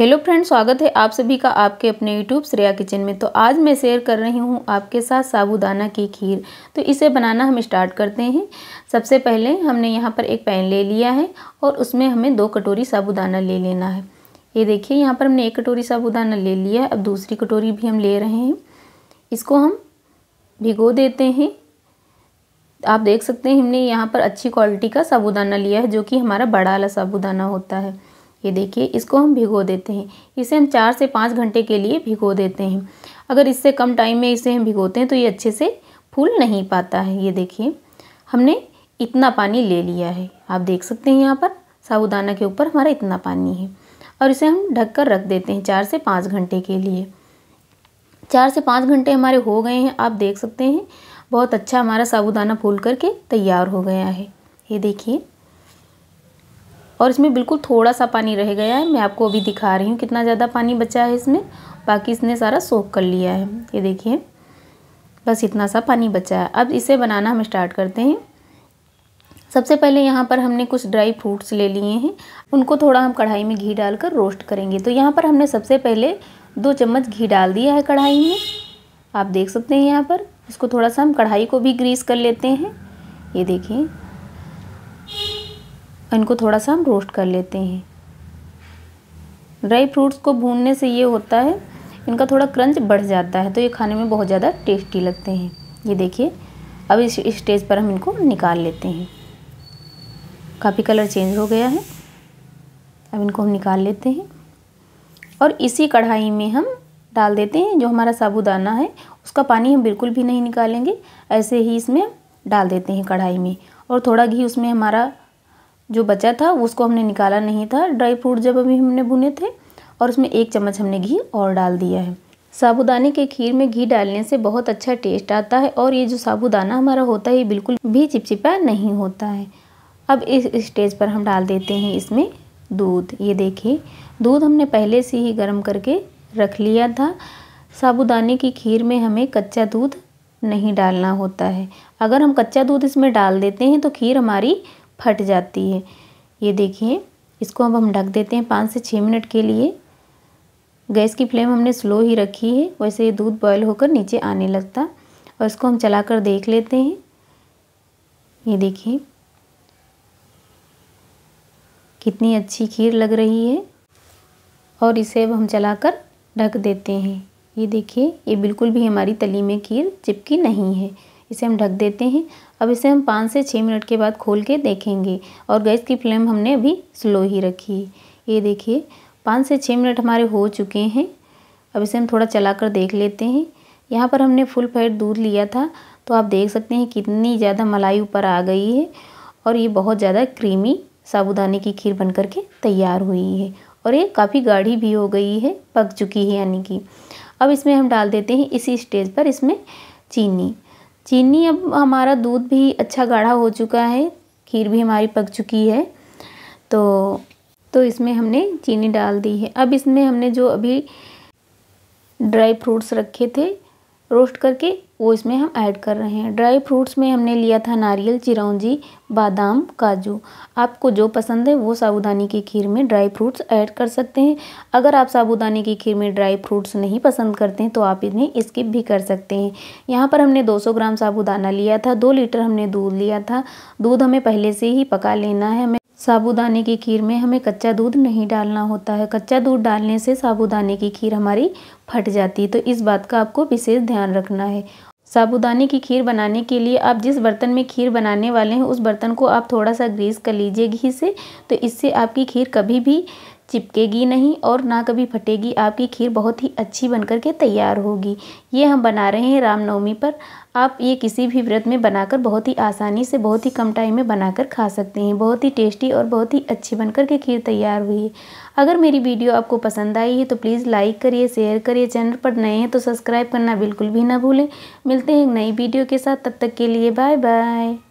hello friends स्वागत है आप सभी का आपके अपने यूट्यूब श्रेया किचन में तो आज मैं शेयर कर रही हूँ आपके साथ साबूदाना की खीर तो इसे बनाना हम स्टार्ट करते हैं सबसे पहले हमने यहाँ पर एक पैन ले लिया है और उसमें हमें दो कटोरी साबूदाना ले लेना है ये देखिए यहाँ पर हमने एक कटोरी साबूदाना ले लिया है अब दूसरी कटोरी भी हम ले रहे हैं इसको हम भिगो देते हैं आप देख सकते हैं हमने यहाँ पर अच्छी क्वालिटी का साबूदाना लिया है जो कि हमारा बड़ा वाला साबूदाना होता है ये देखिए इसको हम भिगो देते हैं इसे हम चार से पाँच घंटे के लिए भिगो देते हैं अगर इससे कम टाइम में इसे हम भिगोते हैं तो ये अच्छे से फूल नहीं पाता है ये देखिए हमने इतना पानी ले लिया है आप देख सकते हैं यहाँ पर साबुदाना के ऊपर हमारा इतना पानी है और इसे हम ढक कर रख देते हैं चार से पाँच घंटे के लिए चार से पाँच घंटे हमारे हो गए हैं आप देख सकते हैं बहुत अच्छा हमारा साबुदाना फूल करके तैयार हो गया है ये देखिए और इसमें बिल्कुल थोड़ा सा पानी रह गया है मैं आपको अभी दिखा रही हूँ कितना ज़्यादा पानी बचा है इसमें बाकी इसने सारा सोख कर लिया है ये देखिए बस इतना सा पानी बचा है अब इसे बनाना हम स्टार्ट करते हैं सबसे पहले यहाँ पर हमने कुछ ड्राई फ्रूट्स ले लिए हैं उनको थोड़ा हम कढ़ाई में घी डालकर रोस्ट करेंगे तो यहाँ पर हमने सबसे पहले दो चम्मच घी डाल दिया है कढ़ाई में आप देख सकते हैं यहाँ पर इसको थोड़ा सा हम कढ़ाई को भी ग्रीस कर लेते हैं ये देखिए इनको थोड़ा सा हम रोस्ट कर लेते हैं ड्राई फ्रूट्स को भूनने से ये होता है इनका थोड़ा क्रंच बढ़ जाता है तो ये खाने में बहुत ज़्यादा टेस्टी लगते हैं ये देखिए अब इस स्टेज पर हम इनको निकाल लेते हैं काफ़ी कलर चेंज हो गया है अब इनको हम निकाल लेते हैं और इसी कढ़ाई में हम डाल देते हैं जो हमारा साबुदाना है उसका पानी हम बिल्कुल भी नहीं निकालेंगे ऐसे ही इसमें डाल देते हैं कढ़ाई में और थोड़ा घी उसमें हमारा जो बचा था उसको हमने निकाला नहीं था ड्राई फ्रूट जब अभी हमने भुने थे और उसमें एक चम्मच हमने घी और डाल दिया है साबुदाने के खीर में घी डालने से बहुत अच्छा टेस्ट आता है और ये जो साबुदाना हमारा होता है ये बिल्कुल भी चिपचिपा नहीं होता है अब इस स्टेज पर हम डाल देते हैं इसमें दूध ये देखिए दूध हमने पहले से ही गर्म करके रख लिया था साबुदाने की खीर में हमें कच्चा दूध नहीं डालना होता है अगर हम कच्चा दूध इसमें डाल देते हैं तो खीर हमारी फट जाती है ये देखिए इसको अब हम ढक देते हैं पाँच से छः मिनट के लिए गैस की फ्लेम हमने स्लो ही रखी है वैसे ये दूध बॉयल होकर नीचे आने लगता और इसको हम चला कर देख लेते हैं ये देखिए कितनी अच्छी खीर लग रही है और इसे अब हम चलाकर ढक देते हैं ये देखिए ये बिल्कुल भी हमारी तली में खीर चिपकी नहीं है इसे हम ढक देते हैं अब इसे हम पाँच से छः मिनट के बाद खोल के देखेंगे और गैस की फ्लेम हमने अभी स्लो ही रखी है ये देखिए पाँच से छः मिनट हमारे हो चुके हैं अब इसे हम थोड़ा चला कर देख लेते हैं यहाँ पर हमने फुल फैट दूध लिया था तो आप देख सकते हैं कितनी ज़्यादा मलाई ऊपर आ गई है और ये बहुत ज़्यादा क्रीमी साबुदाने की खीर बन कर के तैयार हुई है और ये काफ़ी गाढ़ी भी हो गई है पक चुकी है यानी कि अब इसमें हम डाल देते हैं इसी स्टेज पर इसमें चीनी चीनी अब हमारा दूध भी अच्छा गाढ़ा हो चुका है खीर भी हमारी पक चुकी है तो तो इसमें हमने चीनी डाल दी है अब इसमें हमने जो अभी ड्राई फ्रूट्स रखे थे रोस्ट करके वो इसमें हम ऐड कर रहे हैं ड्राई फ्रूट्स में हमने लिया था नारियल चिरौंजी बादाम काजू आपको जो पसंद है वो साबूदानी की खीर में ड्राई फ्रूट्स ऐड कर सकते हैं अगर आप साबूदानी की खीर में ड्राई फ्रूट्स नहीं पसंद करते हैं तो आप इन्हें स्किप भी कर सकते हैं यहाँ पर हमने 200 ग्राम साबुदाना लिया था दो लीटर हमने दूध लिया था दूध हमें पहले से ही पका लेना है हमें साबूदाने की खीर में हमें कच्चा दूध नहीं डालना होता है कच्चा दूध डालने से साबूदाने की खीर हमारी फट जाती है तो इस बात का आपको विशेष ध्यान रखना है साबूदाने की खीर बनाने के लिए आप जिस बर्तन में खीर बनाने वाले हैं उस बर्तन को आप थोड़ा सा ग्रीस कर लीजिए घी से तो इससे आपकी खीर कभी भी चिपकेगी नहीं और ना कभी फटेगी आपकी खीर बहुत ही अच्छी बनकर के तैयार होगी ये हम बना रहे हैं रामनवमी पर आप ये किसी भी व्रत में बनाकर बहुत ही आसानी से बहुत ही कम टाइम में बनाकर खा सकते हैं बहुत ही टेस्टी और बहुत ही अच्छी बनकर के खीर तैयार हुई है अगर मेरी वीडियो आपको पसंद आई है तो प्लीज़ लाइक करिए शेयर करिए चैनल पर नए हैं तो सब्सक्राइब करना बिल्कुल भी ना भूलें मिलते हैं एक नई वीडियो के साथ तब तक के लिए बाय बाय